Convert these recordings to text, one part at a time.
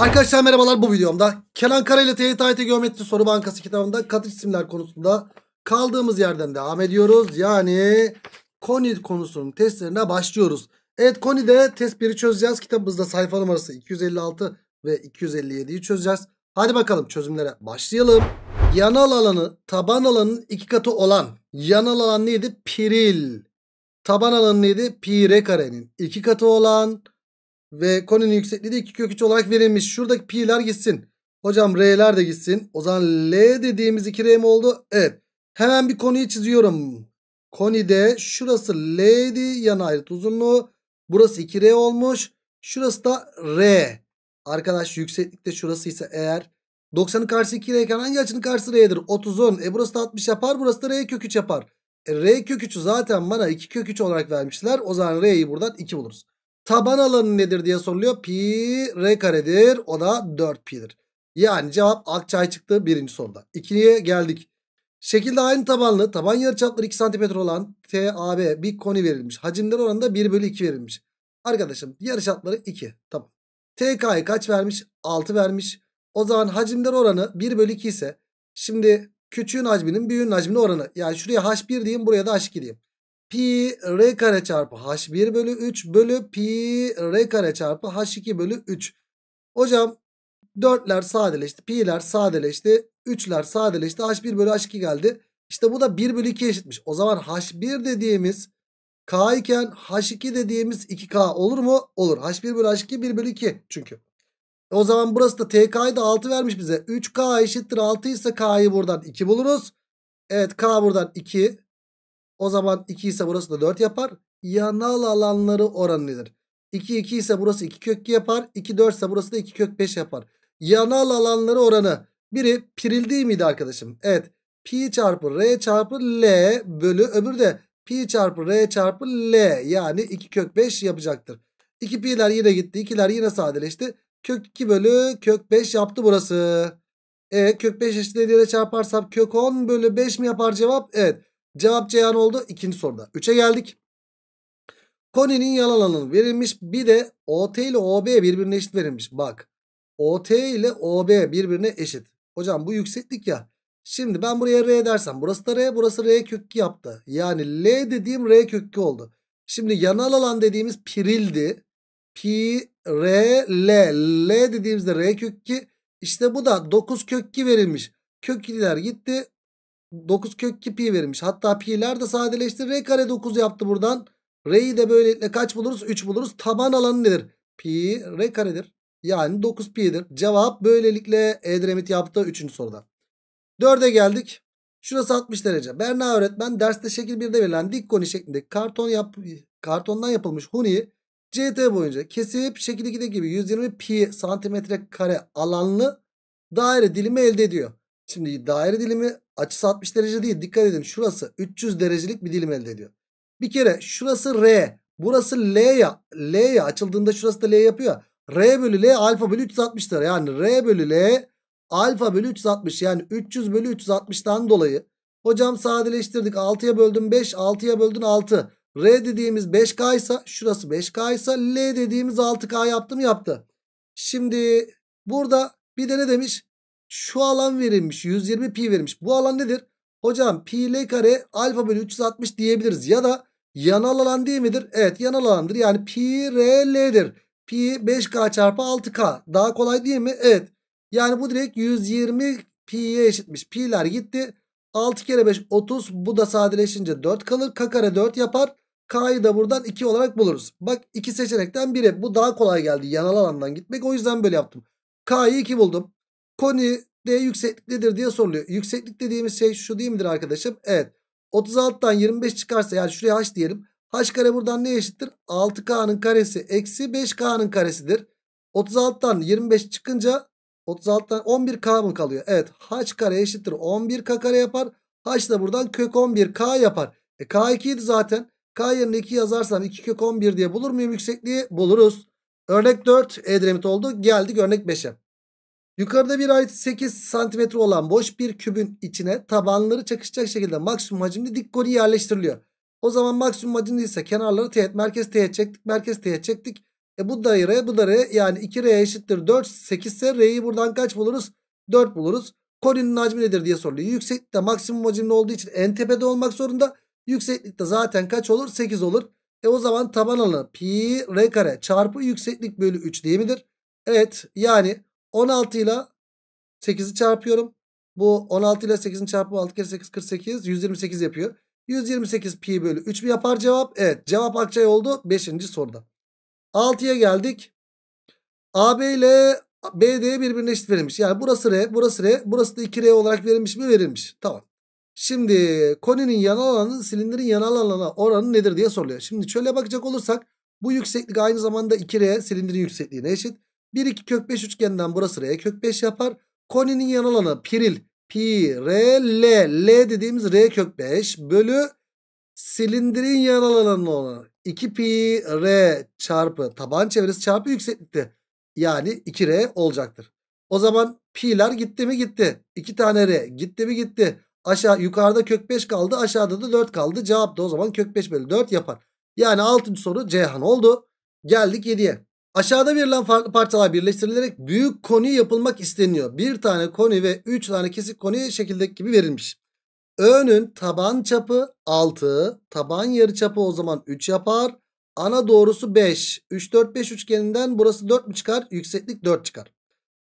Arkadaşlar merhabalar bu videomda Kenan Kara ile TYT Geometri Soru Bankası kitabında kat cisimler konusunda kaldığımız yerden devam ediyoruz. Yani koni konusunun testlerine başlıyoruz. Evet konide test 1'i çözeceğiz. Kitabımızda sayfa numarası 256 ve 257'yi çözeceğiz. Hadi bakalım çözümlere başlayalım. Yanal alanı taban alanın iki katı olan yanal alan neydi? Piril. Taban alanı neydi? Pi r karenin iki katı olan ve koninin yüksekliği de 2 kök 3 olarak verilmiş. Şuradaki pi'ler gitsin. Hocam r'ler de gitsin. O zaman l dediğimiz 2r mi oldu? Evet. Hemen bir konuyu çiziyorum. Konide şurası l'di Yan ayrıt uzunluğu. Burası 2r olmuş. Şurası da r. Arkadaş yükseklikte şurası ise eğer 90'ın karşısı 2r iken hangi açının karşısı r'dir? 30'un. E burası da 60 yapar. Burası da r kök 3 yapar. E, r kök 3'ü zaten bana 2 kök 3 olarak vermişler. O zaman r'yi buradan 2 buluruz. Taban alanı nedir diye soruluyor. Pi r karedir. O da 4 pi'dir. Yani cevap Akçay çıktı birinci soruda. İkiye geldik. Şekilde aynı tabanlı taban yarıçapları 2 cm olan TAB bir koni verilmiş. Hacimler oranında 1 bölü 2 verilmiş. Arkadaşım yarıçapları 2. Tamam. TK'yı kaç vermiş? 6 vermiş. O zaman hacimler oranı 1 bölü 2 ise şimdi küçüğün hacminin büyüğün hacmine oranı. Yani şuraya H1 diyeyim buraya da H2 diyeyim pi r kare çarpı h1 bölü 3 bölü pi r kare çarpı h2 bölü 3. Hocam 4'ler sadeleşti. Pi'ler sadeleşti. 3'ler sadeleşti. h1 bölü h2 geldi. İşte bu da 1 bölü 2 eşitmiş. O zaman h1 dediğimiz k iken h2 dediğimiz 2k olur mu? Olur. h1 bölü h2 1 bölü 2 çünkü. E o zaman burası da tk'yı da 6 vermiş bize. 3k eşittir 6 ise k'yı buradan 2 buluruz. Evet k buradan 2. O zaman 2 ise burası da 4 yapar. Yanal alanları oranı nedir? 2 2 ise burası 2 kök 2 yapar. 2 4 ise burası da 2 kök 5 yapar. Yanal alanları oranı. Biri piril değil miydi arkadaşım? Evet. Pi çarpı R çarpı L bölü öbürü de pi çarpı R çarpı L yani 2 kök 5 yapacaktır. 2 pi'ler yine gitti. 2'ler yine sadeleşti. Kök 2 bölü kök 5 yaptı burası. E kök 5 eşitliğine çarparsam kök 10 bölü 5 mi yapar cevap? Evet. Cevap Ceyhan oldu ikinci soruda. Üçe geldik. Koni'nin yalan alanı verilmiş. Bir de OT ile OB birbirine eşit verilmiş. Bak OT ile OB birbirine eşit. Hocam bu yükseklik ya. Şimdi ben buraya R dersem burası da R burası R kökü yaptı. Yani L dediğim R kökü oldu. Şimdi yanal alan dediğimiz pirildi. Pi R L L dediğimizde R kökü. İşte bu da 9 kökü verilmiş. Kökliler gitti 9 kök 2 pi verilmiş. Hatta pi'ler de sadeleşti. R kare 9 yaptı buradan. R'yi de böylelikle kaç buluruz? 3 buluruz. Taban alanı nedir? Pi R karedir. Yani 9 pi'dir. Cevap böylelikle Edremit yaptı 3. soruda. 4'e geldik. Şurası 60 derece. Berna öğretmen derste şekil 1'de verilen dik koni şeklinde karton yap kartondan yapılmış huni CT boyunca kesip şekil 2'de gibi 120 pi santimetre kare alanlı daire dilimi elde ediyor. Şimdi daire dilimi açısı 60 derece değil. Dikkat edin şurası 300 derecelik bir dilim elde ediyor. Bir kere şurası R. Burası L ya. L ya açıldığında şurası da L yapıyor. R bölü L alfa bölü 360 derece. Yani R bölü L alfa bölü 360 yani 300 bölü 360'dan dolayı. Hocam sadeleştirdik 6'ya böldüm 5 6'ya böldün 6. R dediğimiz 5K ise şurası 5K ise L dediğimiz 6K yaptım yaptı. Şimdi burada bir de ne demiş? şu alan verilmiş 120 pi verilmiş. Bu alan nedir? Hocam pi l kare alfa bölü 360 diyebiliriz ya da yanal alan değil midir? Evet yanal alandır yani pi r l'dir. Pi 5k çarpı 6k daha kolay değil mi? Evet yani bu direkt 120 pi'ye eşitmiş. Pi'ler gitti. 6 kere 5 30 bu da sadeleşince 4 kalır. K kare 4 yapar. K'yı da buradan 2 olarak buluruz. Bak iki seçenekten biri bu daha kolay geldi yanal alandan gitmek o yüzden böyle yaptım. K'yı 2 buldum koni D yüksekliktedir diye soruluyor. Yükseklik dediğimiz şey şu değil midir arkadaşım? Evet. 36'dan 25 çıkarsa yani şuraya h diyelim. h kare buradan ne eşittir? 6k'nın karesi eksi 5k'nın karesidir. 36'dan 25 çıkınca 36'dan 11k mı kalıyor? Evet h kare eşittir 11k kare yapar. h da buradan kök 11k yapar. E k 2 idi zaten. k yerine 2 yazarsam 2 kök 11 diye bulur muyum yüksekliği? Buluruz. Örnek 4 Edremit oldu. Geldik örnek 5'e. Yukarıda bir ait 8 santimetre olan boş bir kübün içine tabanları çakışacak şekilde maksimum hacimli dik koni yerleştiriliyor. O zaman maksimum hacimli ise kenarları teğet merkez teğet çektik merkez teğet çektik. E bu daire, bu daire yani 2R eşittir 4 8 ise R'yi buradan kaç buluruz? 4 buluruz. Koninin hacmi nedir diye soruluyor. Yükseklikte maksimum hacimli olduğu için en tepede olmak zorunda. Yükseklikte zaten kaç olur? 8 olur. E o zaman taban alanı pi r kare çarpı yükseklik bölü 3 değil midir? Evet yani 16 ile 8'i çarpıyorum. Bu 16 ile 8'in çarpımı 6 kere 8 48 128 yapıyor. 128 pi bölü 3 mü yapar cevap? Evet cevap Akçay oldu 5. soruda. 6'ya geldik. AB ile BD birbirine eşit verilmiş. Yani burası R, burası R, burası da 2R olarak verilmiş mi? Verilmiş. Tamam. Şimdi koninin yanal alanı silindirin yanal alanına oranı nedir diye soruluyor. Şimdi şöyle bakacak olursak bu yükseklik aynı zamanda 2R silindirin yüksekliğine eşit. 1 2 kök 5 üçgeninden burası R kök 5 yapar. Koninin yan alanı piril pi R L L dediğimiz R kök 5 bölü silindirin yan alanının olan 2 pi R çarpı taban çevresi çarpı yükseklikte yani 2 R olacaktır. O zaman pi'ler gitti mi gitti. 2 tane R gitti mi gitti. Aşağı yukarıda kök 5 kaldı aşağıda da 4 kaldı. Cevap da o zaman kök 5 bölü 4 yapar. Yani 6. soru Ceyhan oldu. Geldik 7'ye. Aşağıda verilen farklı parçalar birleştirilerek büyük koni yapılmak isteniyor. Bir tane koni ve üç tane kesik koni şekildeki gibi verilmiş. Ö'nün taban çapı 6, taban yarı çapı o zaman 3 yapar. Ana doğrusu 5. 3 4 5 üçgeninden burası 4 mü çıkar? Yükseklik 4 çıkar.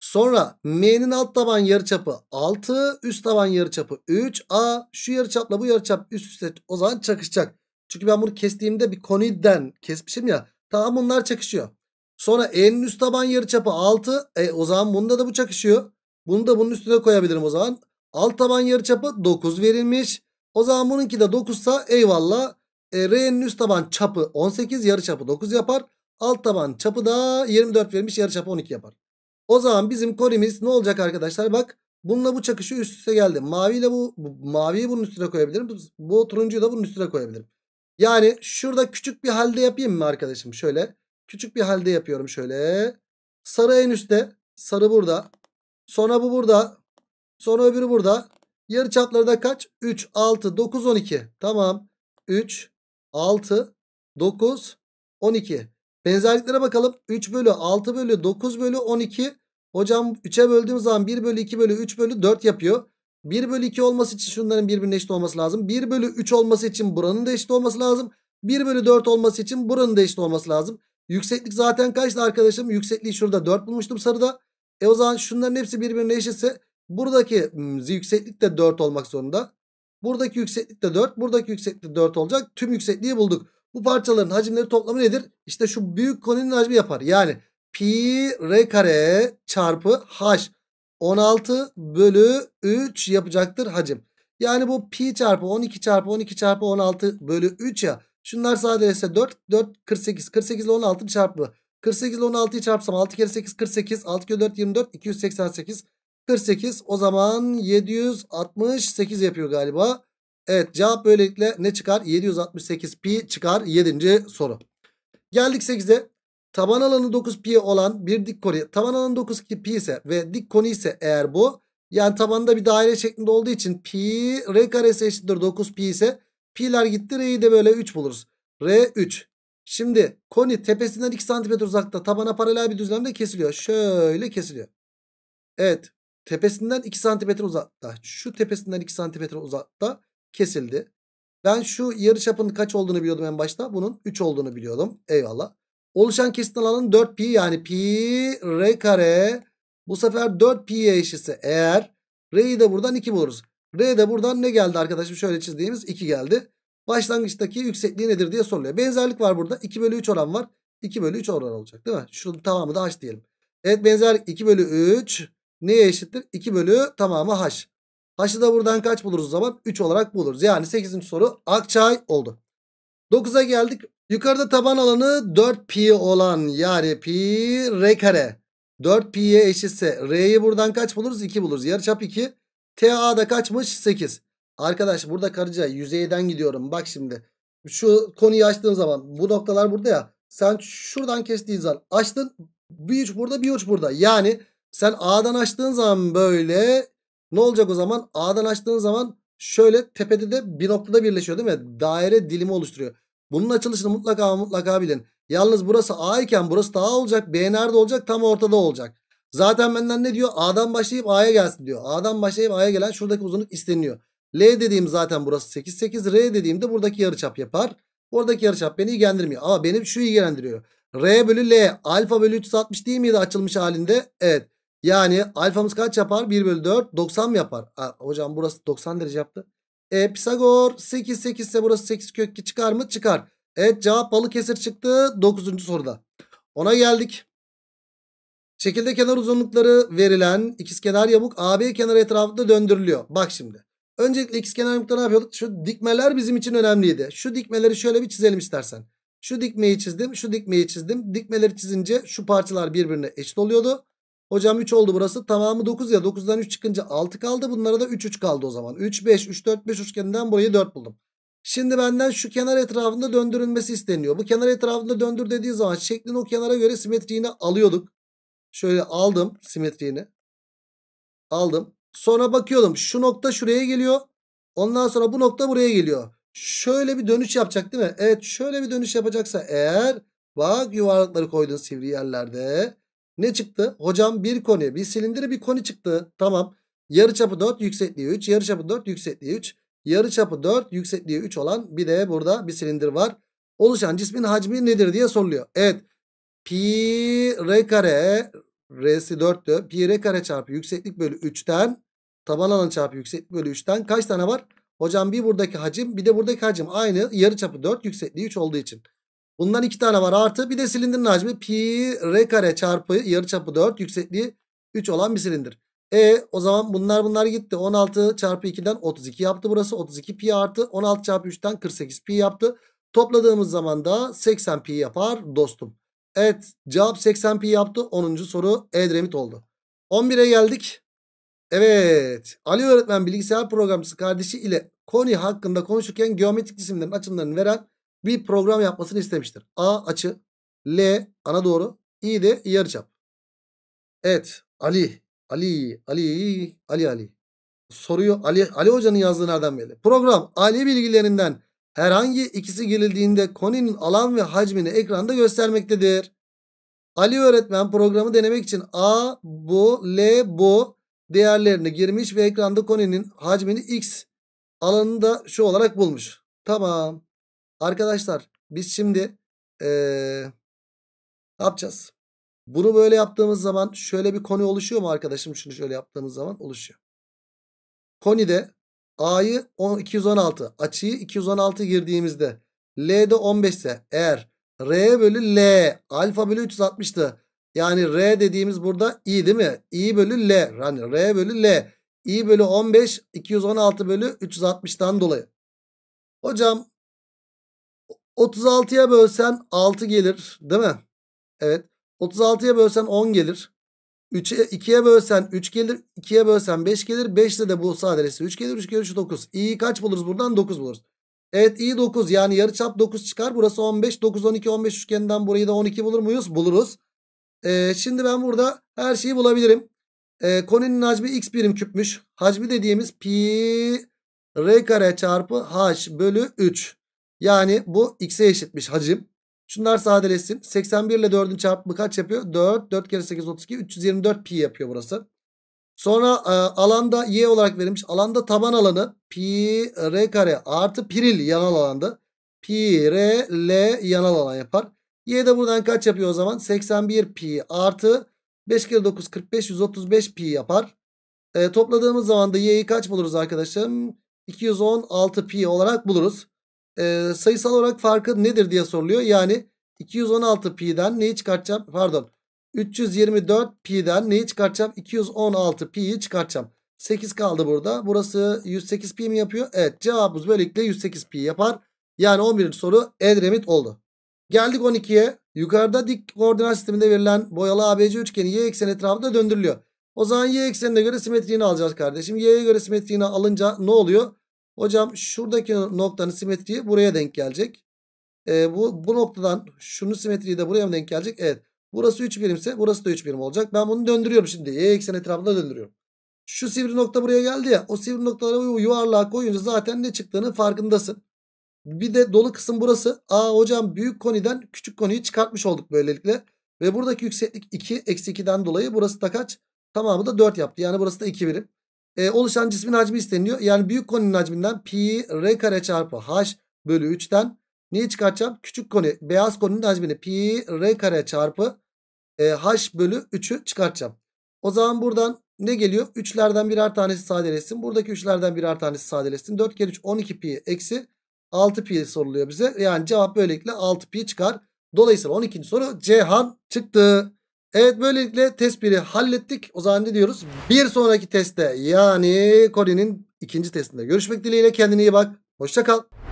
Sonra M'nin alt taban yarıçapı 6, üst taban yarıçapı 3. A şu yarıçapla bu yarıçap üst üste o zaman çakışacak. Çünkü ben bunu kestiğimde bir koniden kesmişim ya. Tamam bunlar çakışıyor. Sonra E'nin üst taban yarıçapı 6. E o zaman bunda da bu çakışıyor. Bunu da bunun üstüne koyabilirim o zaman. Alt taban yarıçapı 9 verilmiş. O zaman bununki de 9 sa eyvallah. E, R'nin üst taban çapı 18 yarıçapı 9 yapar. Alt taban çapı da 24 verilmiş yarıçapı 12 yapar. O zaman bizim korimiz ne olacak arkadaşlar? Bak bununla bu çakışı üst üste geldi. Maviyle bu, bu maviyi bunun üstüne koyabilirim. Bu, bu turuncuyu da bunun üstüne koyabilirim. Yani şurada küçük bir halde yapayım mı arkadaşım? Şöyle Küçük bir halde yapıyorum şöyle. Sarı en üstte. Sarı burada. Sonra bu burada. Sonra öbürü burada. Yarı çapları da kaç? 3, 6, 9, 12. Tamam. 3, 6, 9, 12. Benzerliklere bakalım. 3 bölü 6 bölü 9 bölü 12. Hocam 3'e böldüğüm zaman 1 bölü 2 bölü 3 bölü 4 yapıyor. 1 bölü 2 olması için şunların birbirine eşit olması lazım. 1 bölü 3 olması için buranın da eşit olması lazım. 1 bölü 4 olması için buranın da eşit olması lazım. Yükseklik zaten kaçtı arkadaşım? Yüksekliği şurada 4 bulmuştum sarıda. E o zaman şunların hepsi birbirine eşitse buradaki yükseklik de 4 olmak zorunda. Buradaki yükseklik de 4. Buradaki yükseklik de 4 olacak. Tüm yüksekliği bulduk. Bu parçaların hacimleri toplamı nedir? İşte şu büyük koninin hacmi yapar. Yani pi r kare çarpı h 16 bölü 3 yapacaktır hacim. Yani bu pi çarpı 12 çarpı 12 çarpı 16 bölü 3 ya. Şunlar sadeleşse 4. 4 48. 48 ile 16 çarpımı. 48 ile 16'yı çarpsam 6 kere 8 48. 6 kere 4 24. 288. 48 o zaman 768 yapıyor galiba. Evet cevap böylelikle ne çıkar? 768 pi çıkar 7. soru. Geldik 8'e. Taban alanı 9 pi olan bir dik koni. Taban alanı 9 pi ise ve dik koni ise eğer bu. Yani tabanda bir daire şeklinde olduğu için pi r karesi eşittir 9 pi ise Pi'ler gitti. R'yi de böyle 3 buluruz. R 3. Şimdi koni tepesinden 2 cm uzakta tabana paralel bir düzlemde kesiliyor. Şöyle kesiliyor. Evet. Tepesinden 2 cm uzakta. Şu tepesinden 2 cm uzakta kesildi. Ben şu yarı çapın kaç olduğunu biliyordum en başta. Bunun 3 olduğunu biliyordum. Eyvallah. Oluşan kesit alanın 4 pi yani pi r kare. Bu sefer 4 pi'ye eşitse eğer r'yi de buradan 2 buluruz. R de buradan ne geldi arkadaşım? Şöyle çizdiğimiz 2 geldi. Başlangıçtaki yüksekliği nedir diye soruluyor. Benzerlik var burada. 2 bölü 3 oran var. 2 bölü 3 oran olacak değil mi? Şunun tamamı da h diyelim. Evet benzerlik 2 bölü 3 neye eşittir? 2 bölü tamamı h. H'ı da buradan kaç buluruz o zaman? 3 olarak buluruz. Yani 8. soru Akçay oldu. 9'a geldik. Yukarıda taban alanı 4 pi olan yani pi r kare. 4 pi'ye eşitse r'yi buradan kaç buluruz? 2 buluruz. Yarıçap 2. TA'da kaçmış? 8. Arkadaş burada karıca yüzeyden gidiyorum. Bak şimdi. Şu konuyu açtığım zaman bu noktalar burada ya. Sen şuradan kestiğin zaman açtın. Bir uç burada bir uç burada. Yani sen A'dan açtığın zaman böyle ne olacak o zaman? A'dan açtığın zaman şöyle tepede de bir noktada birleşiyor değil mi? Daire dilimi oluşturuyor. Bunun açılışını mutlaka mutlaka bilin. Yalnız burası A iken burası da A olacak. B nerede olacak? Tam ortada olacak. Zaten benden ne diyor? A'dan başlayıp A'ya gelsin diyor. A'dan başlayıp A'ya gelen şuradaki uzunluk isteniyor. L dediğim zaten burası 8 8. R dediğimde buradaki yarıçap yapar. Oradaki yarıçap beni ilgilendirmiyor. Ama benim şu ilgilendiriyor. R bölü L alfa bölü 360 değil miydi açılmış halinde? Evet. Yani alfamız kaç yapar? 1 bölü 4 90 mı yapar? Aa, hocam burası 90 derece yaptı. E Pisagor 8 8 ise burası 8 kökü çıkar mı? Çıkar. Evet cevap Balıkesir çıktı 9. soruda. Ona geldik. Şekilde kenar uzunlukları verilen ikizkenar yamuk AB kenarı etrafında döndürülüyor. Bak şimdi. Öncelikle ikizkenar yamukta ne yapıyorduk? Şu dikmeler bizim için önemliydi. Şu dikmeleri şöyle bir çizelim istersen. Şu dikmeyi çizdim, şu dikmeyi çizdim. Dikmeleri çizince şu parçalar birbirine eşit oluyordu. Hocam 3 oldu burası. Tamamı 9 ya. 9'dan 3 çıkınca 6 kaldı. Bunlara da 3 3 kaldı o zaman. 3 5 3 4 5 üçgeninden burayı 4 buldum. Şimdi benden şu kenar etrafında döndürülmesi isteniyor. Bu kenar etrafında döndür dediği zaman şeklin o kenara göre simetriğini alıyorduk. Şöyle aldım simetriğini. Aldım. Sonra bakıyorum şu nokta şuraya geliyor. Ondan sonra bu nokta buraya geliyor. Şöyle bir dönüş yapacak değil mi? Evet şöyle bir dönüş yapacaksa eğer bak yuvarlakları koydun sivri yerlerde. Ne çıktı? Hocam bir koni, bir silindiri bir koni çıktı. Tamam. Yarı çapı 4, yüksekliği 3. Yarı çapı 4, yüksekliği 3. Yarı çapı 4, yüksekliği 3 olan bir de burada bir silindir var. Oluşan cismin hacmi nedir diye soruluyor. Evet. Pi r kare r'si 4'tü. Pi r kare çarpı yükseklik bölü 3'ten taban alan çarpı yükseklik bölü 3'ten kaç tane var? Hocam bir buradaki hacim bir de buradaki hacim aynı. Yarı çapı 4 yüksekliği 3 olduğu için. Bundan 2 tane var artı bir de silindirin hacmi pi r kare çarpı yarı çapı 4 yüksekliği 3 olan bir silindir. E o zaman bunlar bunlar gitti. 16 çarpı 2'den 32 yaptı burası. 32 pi artı 16 çarpı 3'ten 48 pi yaptı. Topladığımız zaman da 80 pi yapar dostum. Evet cevap 80 pi yaptı. 10. soru E dremit oldu. 11'e geldik. Evet Ali öğretmen bilgisayar programcısı kardeşi ile Koni hakkında konuşurken geometrik cisimlerin açımlarını veren bir program yapmasını istemiştir. A açı, L ana doğru, I de yarıçap. Evet Ali, Ali, Ali, Ali, Ali. Soruyu Ali, Ali hocanın yazdığı nereden belli? Program Ali bilgilerinden herhangi ikisi girildiğinde koninin alan ve hacmini ekranda göstermektedir. Ali öğretmen programı denemek için A bu L bu değerlerini girmiş ve ekranda koninin hacmini X alanını da şu olarak bulmuş. Tamam. Arkadaşlar biz şimdi ee, yapacağız? Bunu böyle yaptığımız zaman şöyle bir konu oluşuyor mu arkadaşım? Şunu şöyle yaptığımız zaman oluşuyor. Koni de. A'yı 216 açıyı 216 girdiğimizde L'de 15 ise eğer R bölü L alfa bölü 360'tı. Yani R dediğimiz burada i değil mi? i bölü L. Yani R bölü L. i bölü 15 216 bölü 360'tan dolayı. Hocam 36'ya bölsen 6 gelir değil mi? Evet. 36'ya bölsen 10 gelir. 2'ye bölsen 3 gelir. 2'ye bölsen 5 gelir. 5'te de bu adresi 3 gelir. 3 gelir 3 9. i'yi kaç buluruz buradan? 9 buluruz. Evet i 9 yani yarı çap 9 çıkar. Burası 15. 9 12 15 üçgeninden burayı da 12 bulur muyuz? Buluruz. Ee, şimdi ben burada her şeyi bulabilirim. Ee, koninin hacmi x birim küpmüş. Hacmi dediğimiz pi r kare çarpı h bölü 3. Yani bu x'e eşitmiş hacim. Şunlar sadeleşsin. 81 ile 4'ün çarpımı kaç yapıyor? 4. 4 kere 8 32. 324 pi yapıyor burası. Sonra e, alanda y olarak verilmiş. Alanda taban alanı pi r kare artı piril yanal alanda. Pi r l yanal alan yapar. Y de buradan kaç yapıyor o zaman? 81 pi artı 5 kere 9 45 135 pi yapar. E, topladığımız zaman da y'yi kaç buluruz arkadaşım? 216 pi olarak buluruz e, sayısal olarak farkı nedir diye soruluyor. Yani 216 pi'den neyi çıkartacağım? Pardon. 324 pi'den neyi çıkartacağım? 216 pi'yi çıkartacağım. 8 kaldı burada. Burası 108 pi mi yapıyor? Evet cevabımız böylelikle 108 pi yapar. Yani 11. soru Edremit oldu. Geldik 12'ye. Yukarıda dik koordinat sisteminde verilen boyalı ABC üçgeni y ekseni etrafında döndürülüyor. O zaman y eksenine göre simetriğini alacağız kardeşim. Y'ye göre simetriğini alınca ne oluyor? Hocam şuradaki noktanın simetriği buraya denk gelecek. E, bu, bu noktadan şunun simetriği de buraya mı denk gelecek? Evet. Burası 3 birimse burası da 3 birim olacak. Ben bunu döndürüyorum şimdi. Y ee, eksen etrafında döndürüyorum. Şu sivri nokta buraya geldi ya. O sivri noktalara yuvarlığa koyunca zaten ne çıktığını farkındasın. Bir de dolu kısım burası. Aa hocam büyük koniden küçük koniyi çıkartmış olduk böylelikle. Ve buradaki yükseklik 2 eksi 2'den dolayı burası da kaç? Tamamı da 4 yaptı. Yani burası da 2 birim. E, oluşan cismin hacmi isteniyor Yani büyük koninin hacminden pi r kare çarpı h bölü 3'ten neyi çıkartacağım? Küçük konu beyaz koninin hacmini pi r kare çarpı e, h bölü 3'ü çıkartacağım. O zaman buradan ne geliyor? üçlerden birer tanesi sadeleşsin. Buradaki üçlerden birer tanesi sadeleşsin. 4 kere 3 12 pi eksi 6 pi soruluyor bize. Yani cevap böylelikle 6 pi çıkar. Dolayısıyla 12. soru Cihan çıktı. Evet böylelikle test 1'i hallettik. O zaman ne diyoruz? Bir sonraki testte yani Kore'nin ikinci testinde görüşmek dileğiyle kendine iyi bak. Hoşça kal.